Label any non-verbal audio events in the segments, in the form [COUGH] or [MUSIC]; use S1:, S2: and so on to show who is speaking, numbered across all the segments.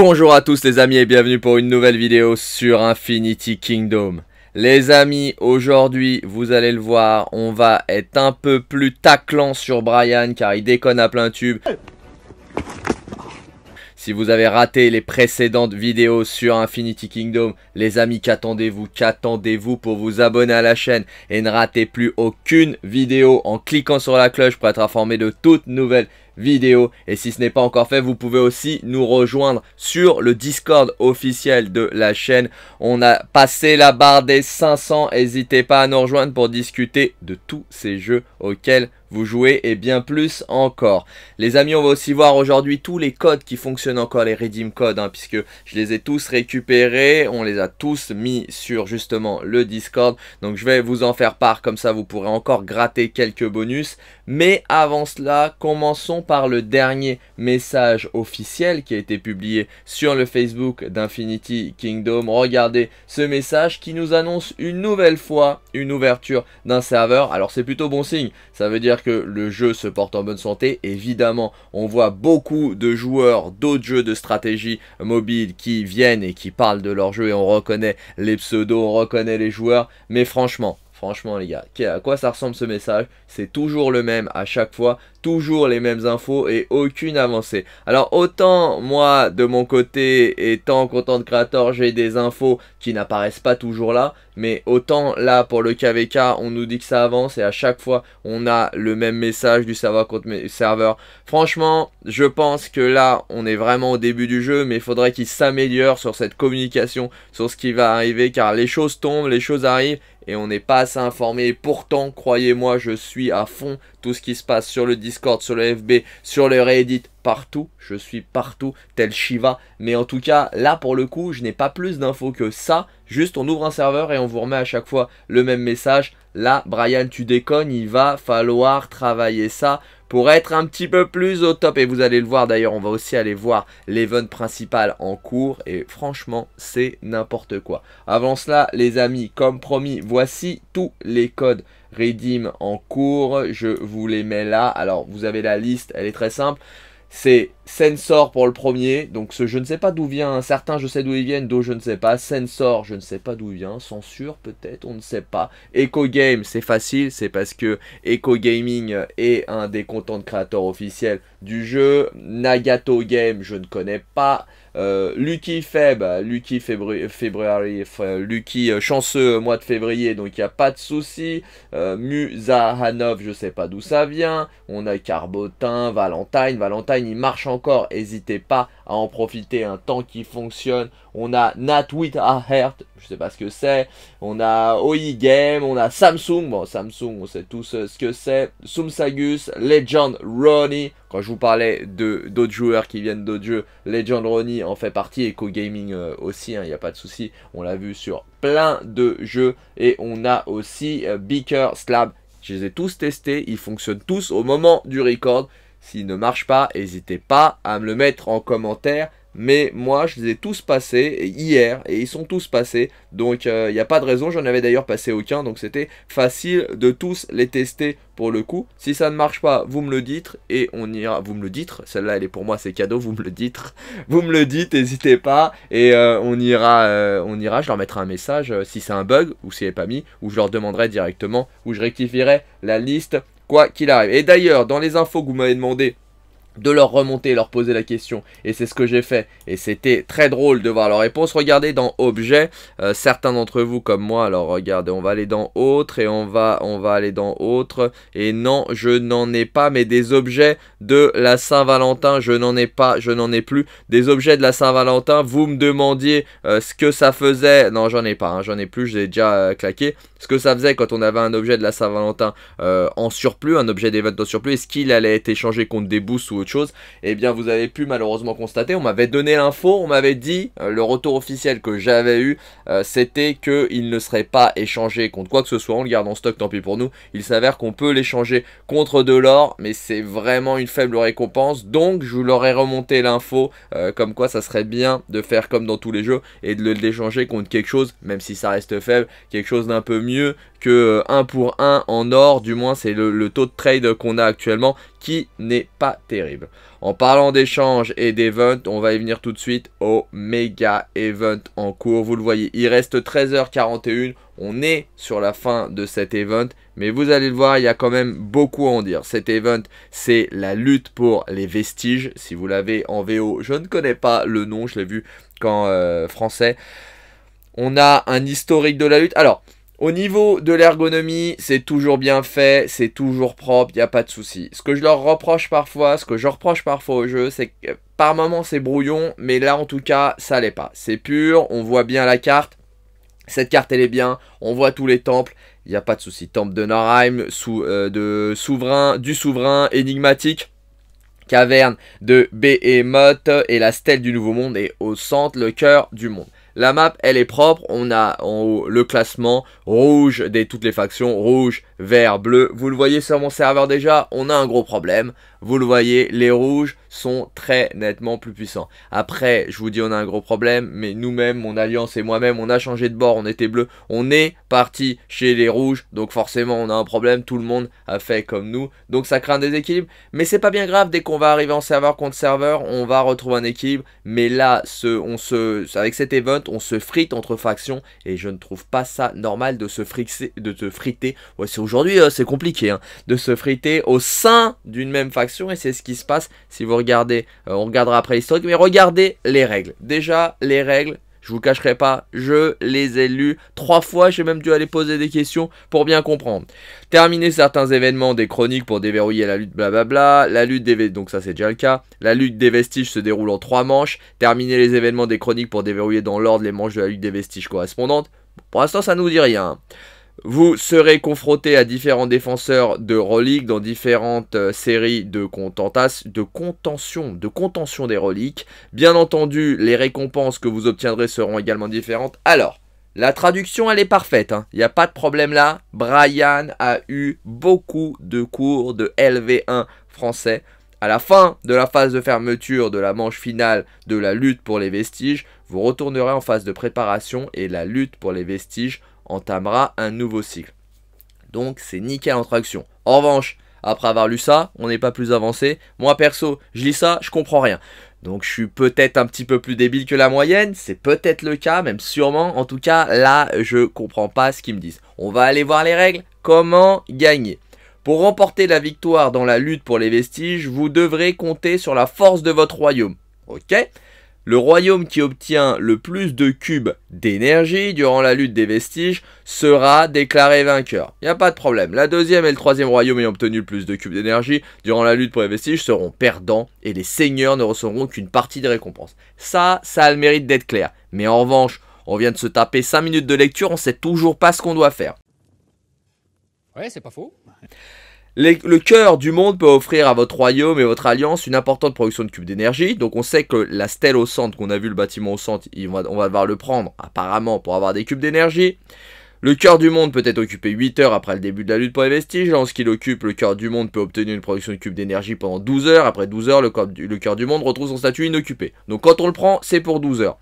S1: Bonjour à tous les amis et bienvenue pour une nouvelle vidéo sur Infinity Kingdom. Les amis, aujourd'hui, vous allez le voir, on va être un peu plus taclant sur Brian car il déconne à plein tube. Si vous avez raté les précédentes vidéos sur Infinity Kingdom, les amis, qu'attendez-vous Qu'attendez-vous pour vous abonner à la chaîne et ne ratez plus aucune vidéo en cliquant sur la cloche pour être informé de toutes nouvelles vidéo. Et si ce n'est pas encore fait, vous pouvez aussi nous rejoindre sur le Discord officiel de la chaîne. On a passé la barre des 500. N'hésitez pas à nous rejoindre pour discuter de tous ces jeux auquel vous jouez et bien plus encore. Les amis, on va aussi voir aujourd'hui tous les codes qui fonctionnent encore, les redeem codes, hein, puisque je les ai tous récupérés, on les a tous mis sur justement le Discord. Donc je vais vous en faire part, comme ça vous pourrez encore gratter quelques bonus. Mais avant cela, commençons par le dernier message officiel qui a été publié sur le Facebook d'Infinity Kingdom. Regardez ce message qui nous annonce une nouvelle fois une ouverture d'un serveur. Alors c'est plutôt bon signe ça veut dire que le jeu se porte en bonne santé. Évidemment, on voit beaucoup de joueurs d'autres jeux de stratégie mobile qui viennent et qui parlent de leur jeu et on reconnaît les pseudos, on reconnaît les joueurs. Mais franchement, Franchement les gars, à quoi ça ressemble ce message C'est toujours le même à chaque fois, toujours les mêmes infos et aucune avancée. Alors autant moi de mon côté étant content de créateur j'ai des infos qui n'apparaissent pas toujours là mais autant là pour le KVK on nous dit que ça avance et à chaque fois on a le même message du serveur contre serveur. Franchement je pense que là on est vraiment au début du jeu mais il faudrait qu'il s'améliore sur cette communication, sur ce qui va arriver car les choses tombent, les choses arrivent et on n'est pas assez informé. Pourtant, croyez-moi, je suis à fond tout ce qui se passe sur le Discord, sur le FB, sur le Reddit, partout. Je suis partout, tel Shiva. Mais en tout cas, là pour le coup, je n'ai pas plus d'infos que ça. Juste, on ouvre un serveur et on vous remet à chaque fois le même message. Là, Brian, tu déconnes, il va falloir travailler ça pour être un petit peu plus au top. Et vous allez le voir d'ailleurs, on va aussi aller voir l'event principal en cours. Et franchement, c'est n'importe quoi. Avant cela, les amis, comme promis, voici tous les codes Redim en cours. Je vous les mets là. Alors, vous avez la liste, elle est très simple. C'est Sensor pour le premier. Donc, ce je ne sais pas d'où vient. Hein. Certains, je sais d'où ils viennent, d'autres, je ne sais pas. Sensor, je ne sais pas d'où vient. Censure, peut-être, on ne sait pas. Echo Game, c'est facile. C'est parce que Eco Gaming est un des de créateurs officiels du jeu. Nagato Game, je ne connais pas. Euh, Lucky Feb, bah, Lucky February, Lucky euh, chanceux euh, mois de février, donc il n'y a pas de souci. Musa Hanov, je sais pas d'où ça vient. On a Carbotin, Valentine, Valentine, il marche encore. N'hésitez pas à en profiter un temps qui fonctionne. On a Nat With a je sais pas ce que c'est. On a OI Game, on a Samsung, bon Samsung, on sait tous ce que c'est. Sumsagus, Legend, Ronnie. Quand je vous parlais d'autres joueurs qui viennent d'autres jeux, Legend Ronnie en fait partie Eco gaming euh, aussi, il hein, n'y a pas de souci. On l'a vu sur plein de jeux. Et on a aussi euh, Beaker, Slab. Je les ai tous testés, ils fonctionnent tous au moment du record. S'ils ne marchent pas, n'hésitez pas à me le mettre en commentaire mais moi je les ai tous passés hier et ils sont tous passés donc il euh, n'y a pas de raison j'en avais d'ailleurs passé aucun donc c'était facile de tous les tester pour le coup si ça ne marche pas vous me le dites et on ira vous me le dites celle-là elle est pour moi c'est cadeau vous me le dites [LAUGHS] vous me le dites n'hésitez pas et euh, on ira euh, on ira je leur mettrai un message si c'est un bug ou si n'est pas mis ou je leur demanderai directement ou je rectifierai la liste quoi qu'il arrive et d'ailleurs dans les infos que vous m'avez demandé de leur remonter, leur poser la question. Et c'est ce que j'ai fait. Et c'était très drôle de voir leur réponse. Regardez dans objet, euh, certains d'entre vous comme moi, alors regardez, on va aller dans autre et on va, on va aller dans autre. Et non, je n'en ai pas, mais des objets de la Saint-Valentin, je n'en ai pas, je n'en ai plus. Des objets de la Saint-Valentin, vous me demandiez euh, ce que ça faisait. Non, j'en ai pas, hein, j'en ai plus, j'ai déjà euh, claqué ce que ça faisait quand on avait un objet de la Saint-Valentin euh, en surplus, un objet d'événement en surplus, est-ce qu'il allait être échangé contre des boosts ou autre chose Eh bien, vous avez pu malheureusement constater, on m'avait donné l'info, on m'avait dit, euh, le retour officiel que j'avais eu, euh, c'était qu'il ne serait pas échangé contre quoi que ce soit, on le garde en stock, tant pis pour nous. Il s'avère qu'on peut l'échanger contre de l'or, mais c'est vraiment une faible récompense, donc je vous leur remonté l'info, comme quoi ça serait bien de faire comme dans tous les jeux, et de l'échanger contre quelque chose, même si ça reste faible, quelque chose d'un peu mieux mieux que 1 euh, pour 1 en or, du moins c'est le, taux de trade qu'on a actuellement qui n'est pas terrible. En parlant d'échange et d'event, on va y venir tout de suite au méga event en cours. Vous le voyez, il reste 13h41, on est sur la fin de cet event, mais vous allez le voir, il y a quand même beaucoup à en dire. Cet event, c'est la lutte pour les vestiges. Si vous l'avez en VO, je ne connais pas le nom, je l'ai vu qu'en euh, français. On a un historique de la lutte. Alors, au niveau de l'ergonomie, c'est toujours bien fait, c'est toujours propre, il n'y a pas de souci. Ce que je leur reproche parfois, ce que je reproche parfois au jeu, c'est que par moments c'est brouillon, mais là en tout cas, ça l'est pas. C'est pur, on voit bien la carte, cette carte elle est bien, on voit tous les temples, il n'y a pas de souci. Temple de Norheim, euh, de souverain, du souverain, énigmatique, caverne de Behemoth et la stèle du nouveau monde est au centre, le cœur du monde. La map, elle est propre. On a le classement rouge des toutes les factions, rouge vert, bleu. Vous le voyez sur mon serveur déjà, on a un gros problème. Vous le voyez, les rouges sont très nettement plus puissants. Après, je vous dis on a un gros problème, mais nous-mêmes, mon alliance et moi-même, on a changé de bord, on était bleu, on est parti chez les rouges, donc forcément on a un problème, tout le monde a fait comme nous, donc ça crée un déséquilibre, mais c'est pas bien grave, dès qu'on va arriver en serveur contre serveur, on va retrouver un équilibre, mais là, ce, on se, avec cet event, on se frite entre factions, et je ne trouve pas ça normal de se, de friter, Aujourd'hui, euh, c'est compliqué hein, de se friter au sein d'une même faction et c'est ce qui se passe si vous regardez, euh, on regardera après l'historique, mais regardez les règles. Déjà, les règles, je vous cacherai pas, je les ai lues trois fois, j'ai même dû aller poser des questions pour bien comprendre. Terminer certains événements des chroniques pour déverrouiller la lutte blablabla, la lutte des donc ça c'est déjà le cas. La lutte des vestiges se déroule en trois manches. Terminer les événements des chroniques pour déverrouiller dans l'ordre les manches de la lutte des vestiges correspondantes. Pour l'instant ça ne nous dit rien. Vous serez confronté à différents défenseurs de reliques dans différentes euh, séries de, de contention, de contention des reliques. Bien entendu, les récompenses que vous obtiendrez seront également différentes. Alors, la traduction, elle est parfaite. Il hein. n'y a pas de problème là. Brian a eu beaucoup de cours de LV1 français. À la fin de la phase de fermeture de la manche finale de la lutte pour les vestiges, vous retournerez en phase de préparation et la lutte pour les vestiges entamera un nouveau cycle. Donc c'est nickel en traction. En revanche, après avoir lu ça, on n'est pas plus avancé. Moi perso, je lis ça, je comprends rien. Donc je suis peut-être un petit peu plus débile que la moyenne, c'est peut-être le cas, même sûrement. En tout cas, là, je comprends pas ce qu'ils me disent. On va aller voir les règles. Comment gagner Pour remporter la victoire dans la lutte pour les vestiges, vous devrez compter sur la force de votre royaume. Ok le royaume qui obtient le plus de cubes d'énergie durant la lutte des vestiges sera déclaré vainqueur. Il n'y a pas de problème. La deuxième et le troisième royaume ayant obtenu le plus de cubes d'énergie durant la lutte pour les vestiges seront perdants et les seigneurs ne recevront qu'une partie des récompenses. Ça, ça a le mérite d'être clair. Mais en revanche, on vient de se taper 5 minutes de lecture, on sait toujours pas ce qu'on doit faire. Ouais, c'est pas faux le cœur du monde peut offrir à votre royaume et votre alliance une importante production de cubes d'énergie. Donc on sait que la stèle au centre qu'on a vu, le bâtiment au centre, on va, devoir le prendre apparemment pour avoir des cubes d'énergie. Le cœur du monde peut être occupé 8 heures après le début de la lutte pour les vestiges. Lorsqu'il occupe le cœur du monde, peut obtenir une production de cubes d'énergie pendant 12 heures. Après 12 heures, le, le cœur du monde retrouve son statut inoccupé. Donc quand on le prend, c'est pour 12 heures.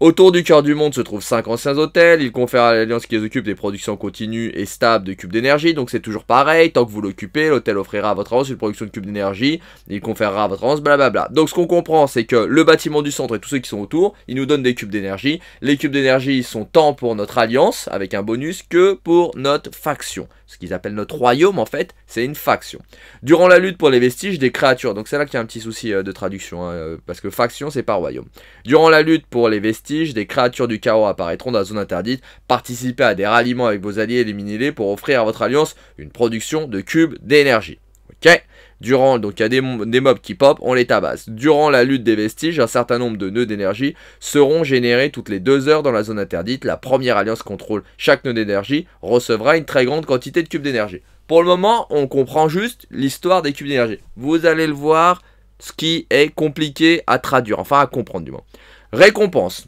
S1: Autour du cœur du monde se trouvent 5 anciens hôtels, ils confèrent à l'alliance qui les occupe des productions continues et stables de cubes d'énergie, donc c'est toujours pareil, tant que vous l'occupez, l'hôtel offrira à votre alliance une production de cubes d'énergie, il conférera à votre alliance, blablabla. Donc ce qu'on comprend, c'est que le bâtiment du centre et tous ceux qui sont autour, ils nous donnent des cubes d'énergie, les cubes d'énergie sont tant pour notre alliance, avec un bonus, que pour notre faction ce qu'ils appellent notre royaume en fait, c'est une faction. Durant la lutte pour les vestiges des créatures, donc c'est là qu'il y a un petit souci euh, de traduction, hein, euh, parce que faction c'est pas royaume. Durant la lutte pour les vestiges, des créatures du chaos apparaîtront dans la zone interdite, participez à des ralliements avec vos alliés, éliminez-les pour offrir à votre alliance une production de cubes d'énergie. Ok Durant, donc il y a des, des mobs qui pop, on les tabasse. Durant la lutte des vestiges, un certain nombre de nœuds d'énergie seront générés toutes les deux heures dans la zone interdite. La première alliance contrôle chaque nœud d'énergie, recevra une très grande quantité de cubes d'énergie. Pour le moment, on comprend juste l'histoire des cubes d'énergie. Vous allez le voir, ce qui est compliqué à traduire, enfin à comprendre du moins. Récompense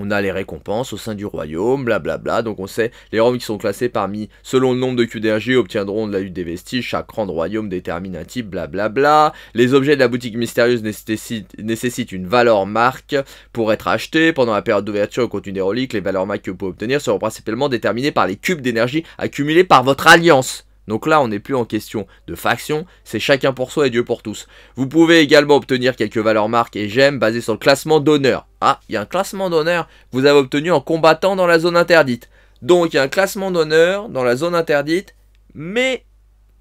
S1: on a les récompenses au sein du royaume, blablabla. Bla bla. Donc on sait, les roms qui sont classés parmi, selon le nombre de cubes d'énergie obtiendront de la lutte des vestiges, chaque rang de royaume détermine un type, blablabla. Bla les objets de la boutique mystérieuse nécessitent, nécessitent une valeur marque pour être achetés. Pendant la période d'ouverture au contenu des reliques, les valeurs marques que vous pouvez obtenir seront principalement déterminées par les cubes d'énergie accumulés par votre alliance. Donc là, on n'est plus en question de faction, c'est chacun pour soi et Dieu pour tous. Vous pouvez également obtenir quelques valeurs marques et j'aime basées sur le classement d'honneur. Ah, il y a un classement d'honneur que vous avez obtenu en combattant dans la zone interdite. Donc il y a un classement d'honneur dans la zone interdite, mais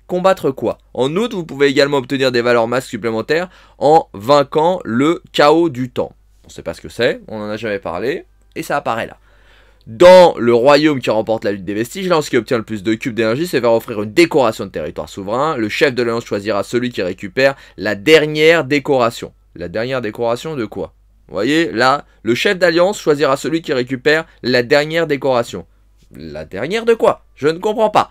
S1: combattre quoi En outre, vous pouvez également obtenir des valeurs masques supplémentaires en vainquant le chaos du temps. On ne sait pas ce que c'est, on n'en a jamais parlé, et ça apparaît là dans le royaume qui remporte la lutte des vestiges, l'alliance qui obtient le plus de cubes d'énergie se faire offrir une décoration de territoire souverain. Le chef de l'alliance choisira celui qui récupère la dernière décoration. La dernière décoration de quoi Vous voyez, là, le chef d'alliance choisira celui qui récupère la dernière décoration. La dernière de quoi Je ne comprends pas.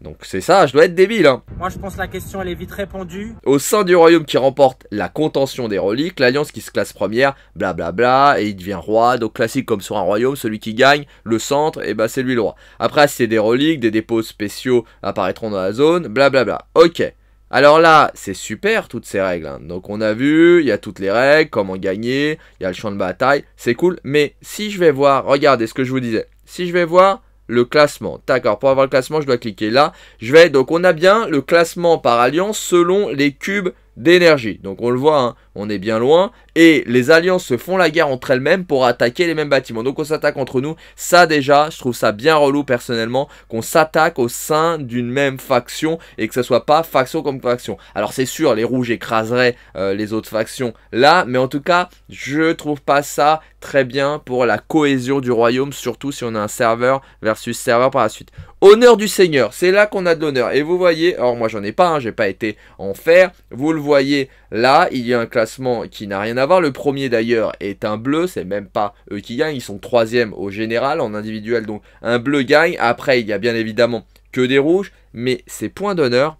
S1: Donc c'est ça, je dois être débile. Hein. Moi je pense la question elle est vite répondue. Au sein du royaume qui remporte la contention des reliques, l'alliance qui se classe première, blablabla, bla bla, et il devient roi. Donc classique comme sur un royaume, celui qui gagne le centre, et eh bah ben, c'est lui le roi. Après c'est des reliques, des dépôts spéciaux apparaîtront dans la zone, blablabla. Bla ok. Alors là, c'est super toutes ces règles. Hein. Donc on a vu, il y a toutes les règles, comment gagner, il y a le champ de bataille, c'est cool. Mais si je vais voir, regardez ce que je vous disais, si je vais voir le classement. D'accord, pour avoir le classement, je dois cliquer là. Je vais, donc on a bien le classement par alliance selon les cubes d'énergie. Donc on le voit, hein, on est bien loin. Et les alliances se font la guerre entre elles-mêmes pour attaquer les mêmes bâtiments. Donc on s'attaque entre nous. Ça déjà, je trouve ça bien relou personnellement qu'on s'attaque au sein d'une même faction et que ce soit pas faction comme faction. Alors c'est sûr, les rouges écraseraient euh, les autres factions là, mais en tout cas, je trouve pas ça très bien pour la cohésion du royaume, surtout si on a un serveur versus serveur par la suite. Honneur du Seigneur, c'est là qu'on a de l'honneur. Et vous voyez, alors moi j'en ai pas, hein, j'ai pas été en fer. Vous le voyez là, il y a un classement qui n'a rien à voir. Le premier d'ailleurs est un bleu, c'est même pas eux qui gagnent, ils sont troisième au général, en individuel. Donc un bleu gagne. Après, il y a bien évidemment que des rouges, mais ces points d'honneur,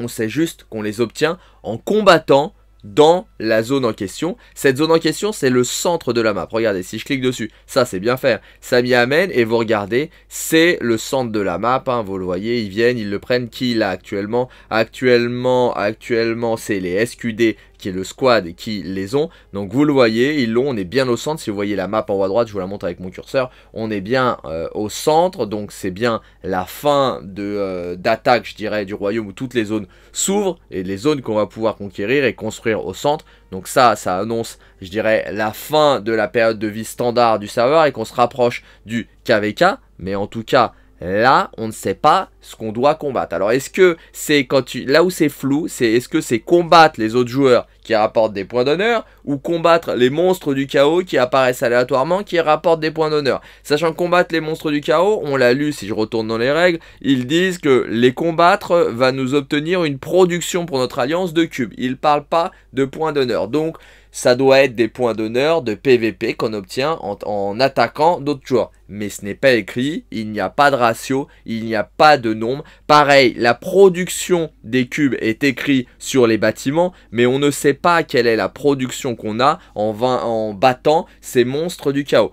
S1: on sait juste qu'on les obtient en combattant dans la zone en question. Cette zone en question, c'est le centre de la map. Regardez, si je clique dessus, ça c'est bien faire. Ça m'y amène et vous regardez, c'est le centre de la map. Hein. vous le voyez, ils viennent, ils le prennent. Qui là actuellement Actuellement, actuellement, c'est les SQD qui est le squad, qui les ont. Donc vous le voyez, ils l'ont, on est bien au centre. Si vous voyez la map en haut à droite, je vous la montre avec mon curseur, on est bien euh, au centre. Donc c'est bien la fin euh, d'attaque, je dirais, du royaume où toutes les zones s'ouvrent et les zones qu'on va pouvoir conquérir et construire au centre. Donc ça, ça annonce, je dirais, la fin de la période de vie standard du serveur et qu'on se rapproche du KVK. Mais en tout cas, Là, on ne sait pas ce qu'on doit combattre. Alors, est-ce que c'est quand tu... Là où c'est flou, c'est est-ce que c'est combattre les autres joueurs qui rapportent des points d'honneur ou combattre les monstres du chaos qui apparaissent aléatoirement qui rapportent des points d'honneur. Sachant combattre les monstres du chaos, on l'a lu si je retourne dans les règles, ils disent que les combattre va nous obtenir une production pour notre alliance de cubes. Ils ne parlent pas de points d'honneur. Donc, ça doit être des points d'honneur de PVP qu'on obtient en, attaquant d'autres joueurs. Mais ce n'est pas écrit, il n'y a pas de ratio, il n'y a pas de nombre. Pareil, la production des cubes est écrite sur les bâtiments, mais on ne sait pas quelle est la production qu'on a en, en battant ces monstres du chaos.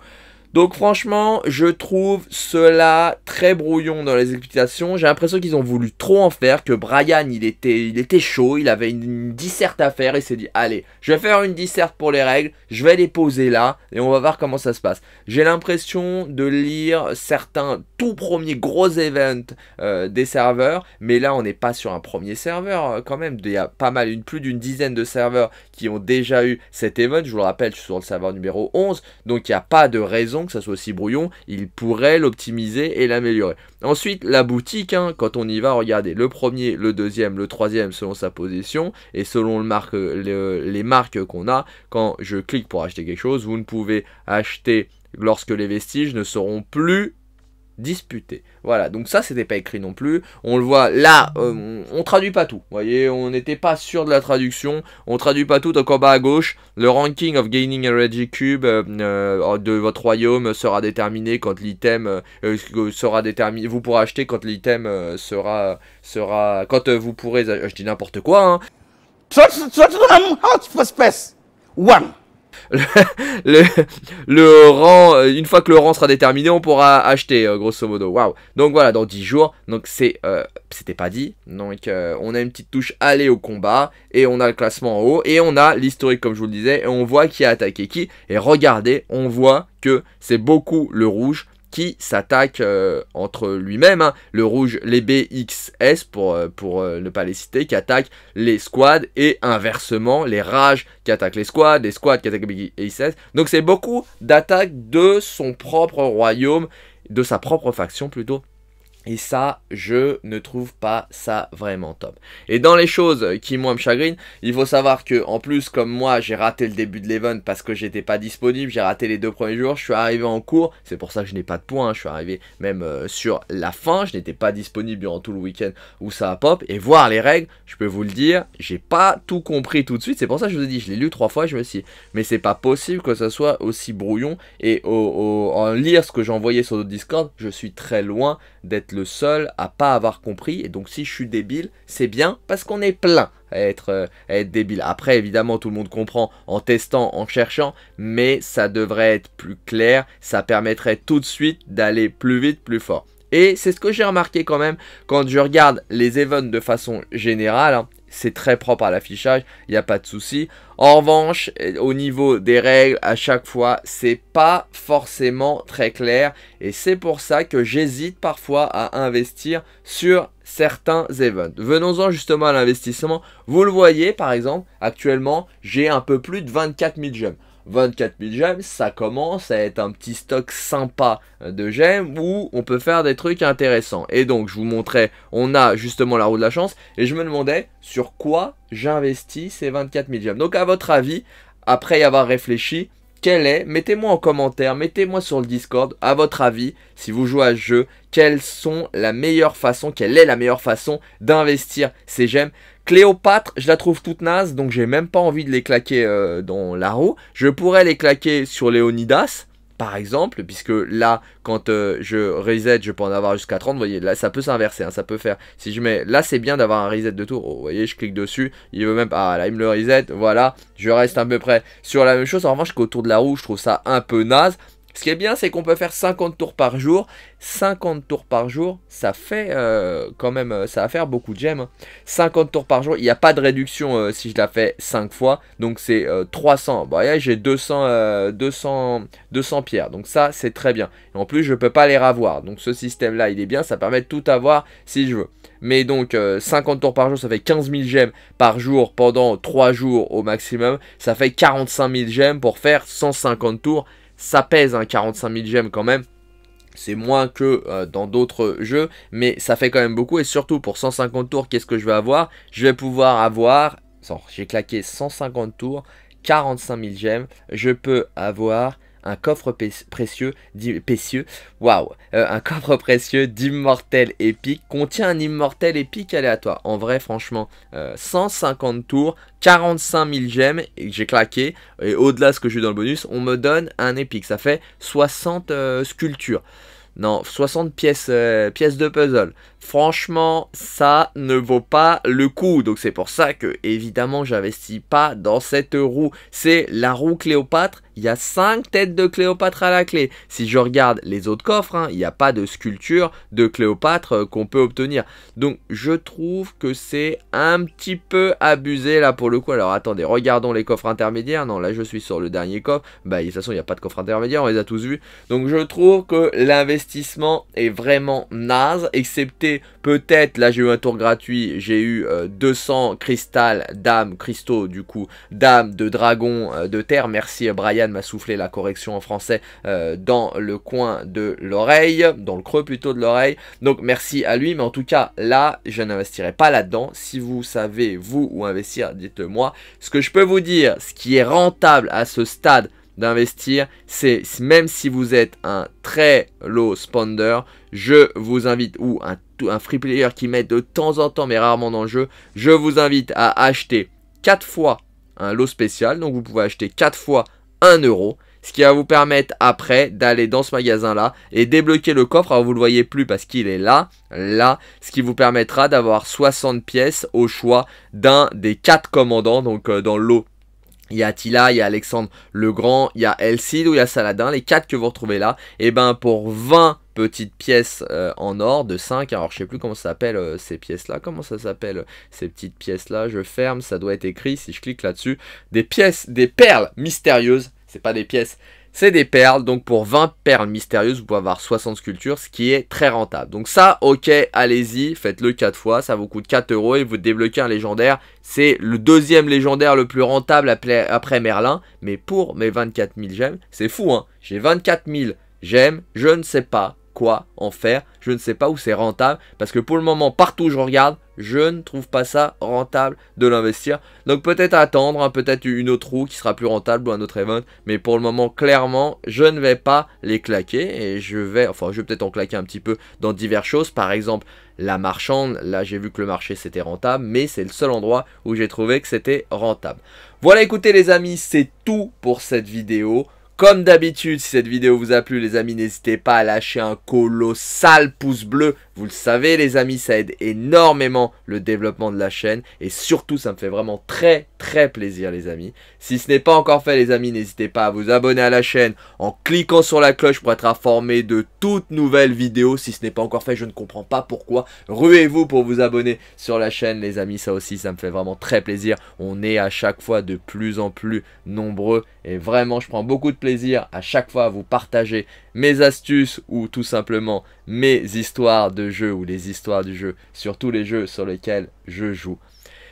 S1: Donc franchement, je trouve cela très brouillon dans les explications. J'ai l'impression qu'ils ont voulu trop en faire, que Brian, il était, il était chaud, il avait une, disserte à faire, et s'est dit, allez, je vais faire une disserte pour les règles, je vais les poser là, et on va voir comment ça se passe. J'ai l'impression de lire certains tout premiers gros events euh, des serveurs, mais là, on n'est pas sur un premier serveur euh, quand même. Il y a pas mal, une, plus d'une dizaine de serveurs qui ont déjà eu cet event. Je vous le rappelle, je suis sur le serveur numéro 11, donc il n'y a pas de raison que ça soit aussi brouillon, il pourrait l'optimiser et l'améliorer. Ensuite, la boutique, hein, quand on y va, regardez le premier, le deuxième, le troisième selon sa position et selon les marques qu'on a. Quand je clique pour acheter quelque chose, vous ne pouvez acheter lorsque les vestiges ne seront plus disputé. Voilà, donc ça c'était pas écrit non plus. On le voit là, on, traduit pas tout. Vous voyez, on n'était pas sûr de la traduction. On traduit pas tout. Donc en bas à gauche, le ranking of gaining energy cube de votre royaume sera déterminé quand l'item sera déterminé. Vous pourrez acheter quand l'item sera sera quand vous pourrez acheter n'importe quoi. One le, le, rang, euh, une fois que le rang sera déterminé, on pourra acheter, euh, grosso modo. Waouh. Donc voilà, dans 10 jours. Donc c'est, euh, c'était pas dit. Donc on a une petite touche aller au combat et on a le classement en haut et on a l'historique comme je vous le disais et on voit qui a attaqué qui. Et regardez, on voit que c'est beaucoup le rouge qui s'attaque euh, entre lui-même, hein, le rouge, les BXS pour, euh, pour euh, ne pas les citer, qui attaque les squads et inversement les rages qui attaquent les squads, les squads qui attaquent les BXS. Donc c'est beaucoup d'attaques de son propre royaume, de sa propre faction plutôt. Et ça, je ne trouve pas ça vraiment top. Et dans les choses qui, moi, me chagrinent, il faut savoir que, en plus, comme moi, j'ai raté le début de l'event parce que j'étais pas disponible, j'ai raté les deux premiers jours, je suis arrivé en cours, c'est pour ça que je n'ai pas de points, hein. je suis arrivé même euh, sur la fin, je n'étais pas disponible durant tout le week-end où ça a pop, et voir les règles, je peux vous le dire, j'ai pas tout compris tout de suite, c'est pour ça que je vous ai dit, je l'ai lu trois fois, je me suis dit, mais c'est pas possible que ça soit aussi brouillon, et en lire ce que j'envoyais sur le Discord, je suis très loin d'être le seul à pas avoir compris. Et donc si je suis débile, c'est bien parce qu'on est plein à être, euh, à être débile. Après, évidemment, tout le monde comprend en testant, en cherchant, mais ça devrait être plus clair. Ça permettrait tout de suite d'aller plus vite, plus fort. Et c'est ce que j'ai remarqué quand même quand je regarde les events de façon générale. Hein, c'est très propre à l'affichage, il n'y a pas de souci. En revanche, eh, au niveau des règles, à chaque fois, c'est pas forcément très clair. Et c'est pour ça que j'hésite parfois à investir sur certains events. Venons-en justement à l'investissement. Vous le voyez, par exemple, actuellement, j'ai un peu plus de 24 000 gems. 24 000 gemmes, ça commence à être un petit stock sympa euh, de gemmes où on peut faire des trucs intéressants. Et donc, je vous montrais, on a justement la roue de la chance, et je me demandais sur quoi j'investis ces 24 000 gemmes. Donc, à votre avis, après y avoir réfléchi, quelle est, mettez-moi en commentaire, mettez-moi sur le Discord, à votre avis, si vous jouez à ce jeu, quelles sont la meilleure façon, quelle est la meilleure façon d'investir ces gemmes. Cléopâtre, je la trouve toute naze, donc j'ai même pas envie de les claquer euh, dans la roue. Je pourrais les claquer sur Léonidas, par exemple, puisque là, quand euh, je reset, je peux en avoir jusqu'à 30, vous voyez, là, ça peut s'inverser, hein, ça peut faire, si je mets, là, c'est bien d'avoir un reset de tour, oh, vous voyez, je clique dessus, il veut même, ah, là, il me le reset, voilà, je reste à peu près sur la même chose, en revanche, qu'autour de la roue, je trouve ça un peu naze, ce qui est bien, c'est qu'on peut faire 50 tours par jour. 50 tours par jour, ça fait euh, quand même, euh, ça va faire beaucoup de gemmes. 50 hein. tours par jour, il n'y a pas de réduction euh, si je la fais 5 fois. Donc c'est 300. Bah, voyez, j'ai 200, 200, 200 pierres. Donc ça, c'est très bien. en plus, je ne peux pas les ravoir. Donc ce système-là, il est bien. Ça permet de tout avoir si je veux. Mais donc, 50 tours par jour, ça fait 15 000 gemmes par jour pendant 3 jours au maximum. Ça fait 45 000 gemmes pour faire 150 tours ça pèse, un 45 000 gemmes quand même. C'est moins que euh, dans d'autres jeux, mais ça fait quand même beaucoup. Et surtout, pour 150 tours, qu'est-ce que je vais avoir Je vais pouvoir avoir... J'ai claqué 150 tours, 45 000 gemmes. Je peux avoir un coffre précieux, précieux, waouh, euh, un coffre précieux d'immortel épique contient un immortel épique aléatoire. En vrai, franchement, 150 euh, tours, 45 000 gemmes, j'ai claqué, et au-delà de ce que j'ai eu dans le bonus, on me donne un épique. Ça fait 60 euh, sculptures. Non, 60 pièces, pièces de puzzle franchement, ça ne vaut pas le coup. Donc c'est pour ça que, évidemment, j'investis pas dans cette roue. C'est la roue Cléopâtre. Il y a 5 têtes de Cléopâtre à la clé. Si je regarde les autres coffres, hein, il n'y a pas de sculpture de Cléopâtre euh, qu'on peut obtenir. Donc je trouve que c'est un petit peu abusé là pour le coup. Alors attendez, regardons les coffres intermédiaires. Non, là je suis sur le dernier coffre. Bah de toute façon, il n'y a pas de coffre intermédiaire, on les a tous vus. Donc je trouve que l'investissement est vraiment naze, excepté Peut-être, là j'ai eu un tour gratuit, j'ai eu 200 euh, cristal, d'âme, cristaux du coup, d'âme, de dragon, euh, de terre. Merci Brian m'a soufflé la correction en français euh, dans le coin de l'oreille, dans le creux plutôt de l'oreille. Donc merci à lui, mais en tout cas là, je n'investirai pas là-dedans. Si vous savez, vous, où investir, dites-moi. Ce que je peux vous dire, ce qui est rentable à ce stade, d'investir. C'est même si vous êtes un très low spender, je vous invite, ou un, un free player qui met de temps en temps mais rarement dans le jeu, je vous invite à acheter 4 fois un lot spécial. Donc vous pouvez acheter 4 fois 1 euro. Ce qui va vous permettre après d'aller dans ce magasin là et débloquer le coffre. Alors vous ne le voyez plus parce qu'il est là, là. Ce qui vous permettra d'avoir 60 pièces au choix d'un des 4 commandants. Donc euh, dans l'eau il y a Attila, il y a Alexandre le Grand, il y a El Cid ou il y a Saladin, les quatre que vous retrouvez là, et eh ben pour 20 petites pièces euh, en or de 5, alors je sais plus comment ça s'appelle euh, ces pièces là, comment ça s'appelle euh, ces petites pièces là, je ferme, ça doit être écrit si je clique là-dessus, des pièces, des perles mystérieuses, c'est pas des pièces c'est des perles, donc pour 20 perles mystérieuses, vous pouvez avoir 60 sculptures, ce qui est très rentable. Donc ça, ok, allez-y, faites-le 4 fois, ça vous coûte 4 euros et vous débloquez un légendaire. C'est le deuxième légendaire le plus rentable après Merlin, mais pour mes 24 000 gemmes, c'est fou, hein. J'ai 24 000 gemmes, je ne sais pas quoi en faire. Je ne sais pas où c'est rentable parce que pour le moment, partout où je regarde, je ne trouve pas ça rentable de l'investir. Donc peut-être attendre, hein, peut-être une autre roue qui sera plus rentable ou un autre event. Mais pour le moment, clairement, je ne vais pas les claquer et je vais, enfin, je vais peut-être en claquer un petit peu dans diverses choses. Par exemple, la marchande. Là, j'ai vu que le marché c'était rentable, mais c'est le seul endroit où j'ai trouvé que c'était rentable. Voilà, écoutez les amis, c'est tout pour cette vidéo. Comme d'habitude, si cette vidéo vous a plu, les amis, n'hésitez pas à lâcher un colossal pouce bleu. Vous le savez, les amis, ça aide énormément le développement de la chaîne. Et surtout, ça me fait vraiment très, très plaisir les amis. Si ce n'est pas encore fait les amis, n'hésitez pas à vous abonner à la chaîne en cliquant sur la cloche pour être informé de toutes nouvelles vidéos. Si ce n'est pas encore fait, je ne comprends pas pourquoi. Ruez-vous pour vous abonner sur la chaîne les amis, ça aussi ça me fait vraiment très plaisir. On est à chaque fois de plus en plus nombreux et vraiment je prends beaucoup de plaisir à chaque fois à vous partager mes astuces ou tout simplement mes histoires de jeu ou les histoires du jeu sur tous les jeux sur lesquels je joue.